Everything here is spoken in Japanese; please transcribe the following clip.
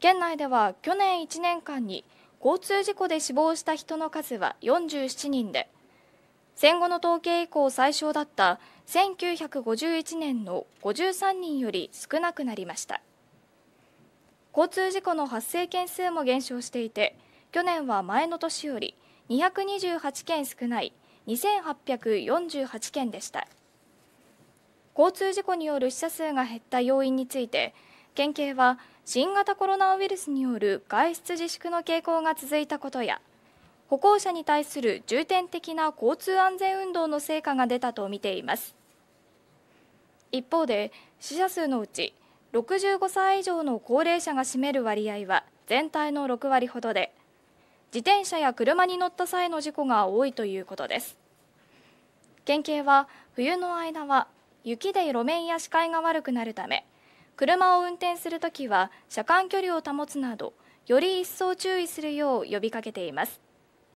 県内では去年1年間に交通事故で死亡した人の数は47人で戦後の統計以降最少だった1951年の53人より少なくなりました交通事故の発生件数も減少していて去年は前の年より228件少ない2848件でした交通事故による死者数が減った要因について県警は新型コロナウイルスによる外出自粛の傾向が続いたことや歩行者に対する重点的な交通安全運動の成果が出たとみています一方で死者数のうち65歳以上の高齢者が占める割合は全体の6割ほどで自転車や車に乗った際の事故が多いということです県警は冬の間は雪で路面や視界が悪くなるため車を運転するときは車間距離を保つなどより一層注意するよう呼びかけています